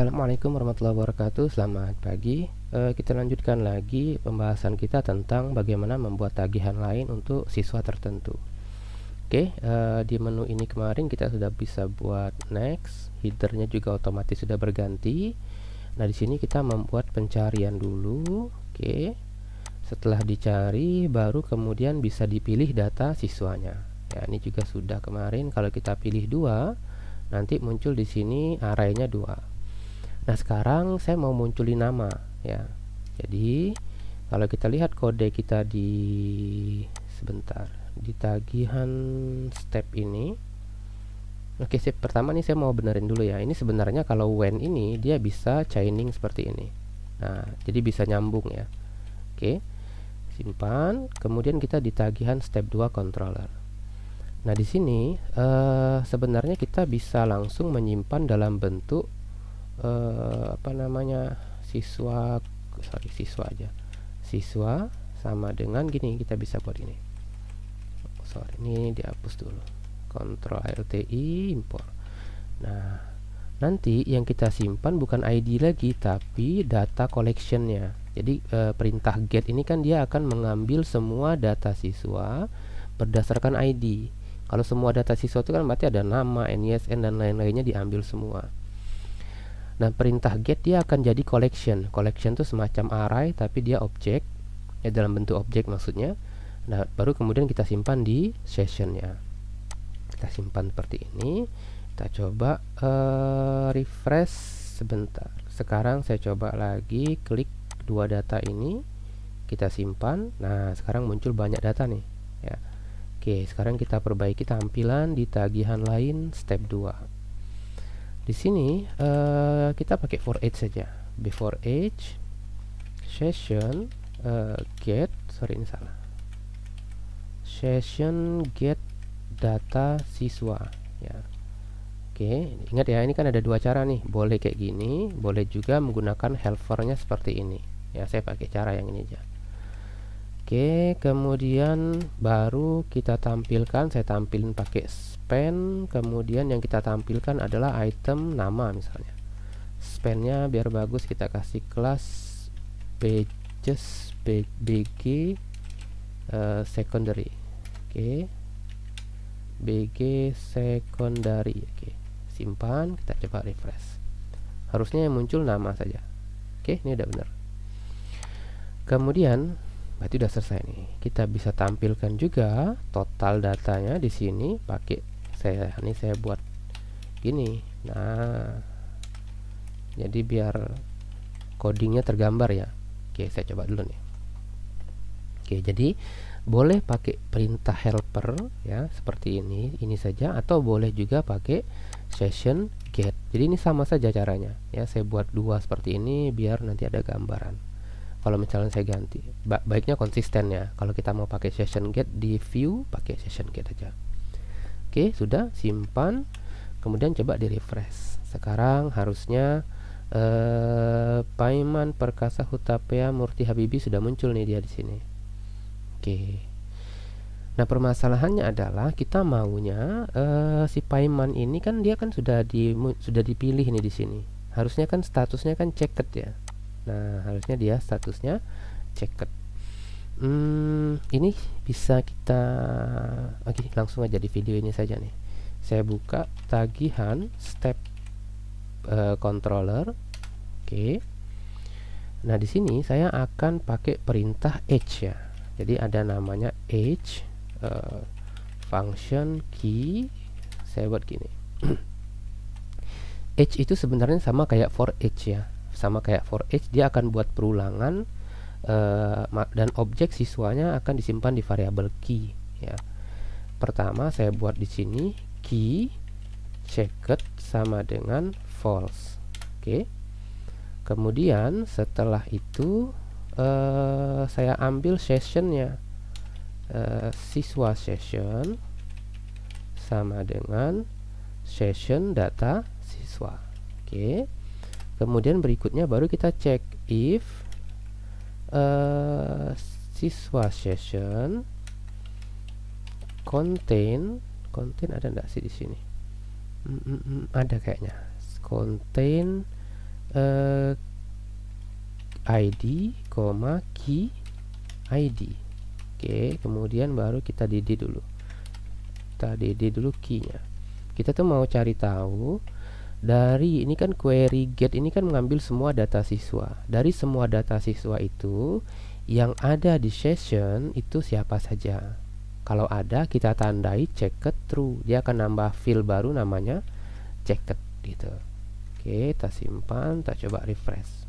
Assalamualaikum warahmatullahi wabarakatuh. Selamat pagi. E, kita lanjutkan lagi pembahasan kita tentang bagaimana membuat tagihan lain untuk siswa tertentu. Oke, e, di menu ini kemarin kita sudah bisa buat next. Headernya juga otomatis sudah berganti. Nah, di sini kita membuat pencarian dulu. Oke. Setelah dicari baru kemudian bisa dipilih data siswanya. Ya, ini juga sudah kemarin kalau kita pilih dua nanti muncul di sini arraynya dua Nah sekarang saya mau munculin nama ya. Jadi kalau kita lihat kode kita di sebentar di tagihan step ini. Oke step pertama nih saya mau benerin dulu ya. Ini sebenarnya kalau when ini dia bisa chaining seperti ini. Nah jadi bisa nyambung ya. Oke simpan. Kemudian kita di tagihan step 2 controller. Nah di sini uh, sebenarnya kita bisa langsung menyimpan dalam bentuk uh, apa namanya siswa sorry siswa aja siswa sama dengan gini kita bisa buat ini sorry ini dihapus dulu ctrl alt impor nah nanti yang kita simpan bukan ID lagi tapi data collectionnya jadi e, perintah get ini kan dia akan mengambil semua data siswa berdasarkan ID kalau semua data siswa itu kan berarti ada nama, NISN dan lain-lainnya diambil semua Nah, perintah get dia akan jadi collection. Collection itu semacam array tapi dia objek ya dalam bentuk objek maksudnya. Nah, baru kemudian kita simpan di session sessionnya. Kita simpan seperti ini. Kita coba uh, refresh sebentar. Sekarang saya coba lagi klik dua data ini. Kita simpan. Nah, sekarang muncul banyak data nih, ya. Oke, sekarang kita perbaiki tampilan di tagihan lain step 2 di sini uh, kita pakai for each saja before age session uh, get sorry ini salah session get data siswa ya Oke okay. ingat ya ini kan ada dua cara nih boleh kayak gini boleh juga menggunakan helpernya seperti ini ya saya pakai cara yang ini aja Oke, kemudian baru kita tampilkan, saya tampilin pakai span, kemudian yang kita tampilkan adalah item nama misalnya. Spannya biar bagus kita kasih kelas pages bg uh, eh, secondary. Oke. bg secondary. Oke. Simpan, kita coba refresh. Harusnya yang muncul nama saja. Oke, ini udah benar. Kemudian berarti udah selesai nih kita bisa tampilkan juga total datanya di sini pakai saya ini saya buat gini nah jadi biar codingnya tergambar ya oke saya coba dulu nih oke jadi boleh pakai perintah helper ya seperti ini ini saja atau boleh juga pakai session get jadi ini sama saja caranya ya saya buat dua seperti ini biar nanti ada gambaran kalau misalnya saya ganti ba baiknya konsisten ya kalau kita mau pakai session gate di view pakai session gate aja oke sudah simpan kemudian coba di refresh sekarang harusnya eh, Paiman Perkasa Hutapea Murti Habibi sudah muncul nih dia di sini oke Nah permasalahannya adalah kita maunya eh, si Paiman ini kan dia kan sudah di sudah dipilih nih di sini. Harusnya kan statusnya kan checked ya nah harusnya dia statusnya checked hmm, ini bisa kita oke okay, langsung aja di video ini saja nih saya buka tagihan step uh, controller oke okay. nah di sini saya akan pakai perintah edge ya jadi ada namanya edge uh, eh, function key saya buat gini edge itu sebenarnya sama kayak for edge ya sama kayak for each dia akan buat perulangan uh, dan objek siswanya akan disimpan di variabel key ya pertama saya buat di sini key checked sama dengan false oke kemudian setelah itu uh, saya ambil sessionnya uh, siswa session sama dengan session data siswa oke okay kemudian berikutnya baru kita cek if uh, siswa session contain contain ada enggak sih di sini mm, mm, mm ada kayaknya contain uh, eh, id, key id. Oke, kemudian baru kita didi dulu. Kita didi dulu keynya Kita tuh mau cari tahu dari ini kan query get ini kan mengambil semua data siswa dari semua data siswa itu yang ada di session itu siapa saja kalau ada kita tandai checked true dia akan nambah field baru namanya checked gitu oke kita simpan kita coba refresh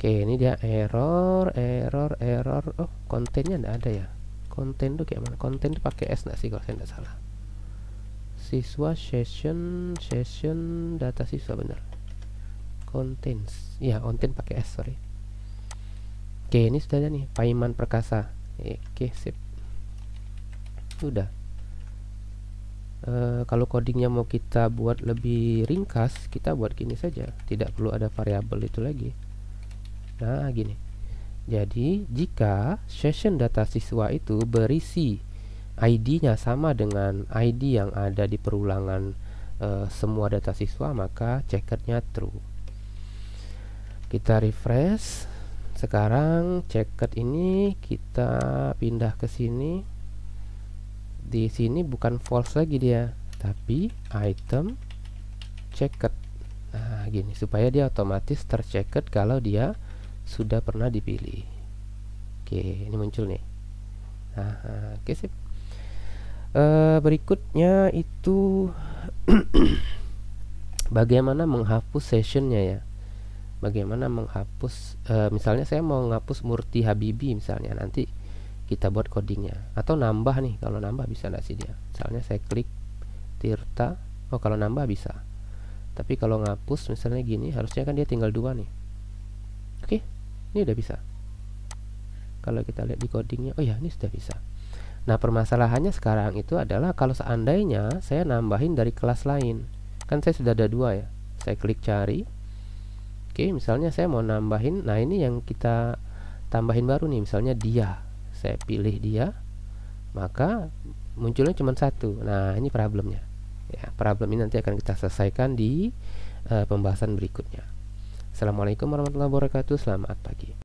oke ini dia error error error oh kontennya tidak ada ya konten tuh kayak mana konten tuh pakai s nggak sih kalau saya tidak salah siswa session session data siswa benar contents ya content pakai s sorry oke ini sudah ada nih paiman perkasa oke sip sudah e, kalau codingnya mau kita buat lebih ringkas kita buat gini saja tidak perlu ada variabel itu lagi nah gini jadi jika session data siswa itu berisi ID-nya sama dengan ID yang ada di perulangan e, semua data siswa maka checkernya true kita refresh sekarang checker ini kita pindah ke sini di sini bukan false lagi dia tapi item checker nah gini supaya dia otomatis tercheckered kalau dia sudah pernah dipilih oke ini muncul nih nah oke sip Eh, berikutnya itu bagaimana menghapus sessionnya ya bagaimana menghapus uh, misalnya saya mau menghapus Murti Habibi misalnya nanti kita buat codingnya atau nambah nih kalau nambah bisa nggak sih dia misalnya saya klik Tirta oh kalau nambah bisa tapi kalau ngapus misalnya gini harusnya kan dia tinggal dua nih oke ini udah bisa kalau kita lihat di codingnya oh ya ini sudah bisa Nah permasalahannya sekarang itu adalah kalau seandainya saya nambahin dari kelas lain Kan saya sudah ada dua ya Saya klik cari Oke misalnya saya mau nambahin Nah ini yang kita tambahin baru nih misalnya dia Saya pilih dia Maka munculnya cuma satu Nah ini problemnya ya, Problem ini nanti akan kita selesaikan di uh, pembahasan berikutnya Assalamualaikum warahmatullahi wabarakatuh Selamat pagi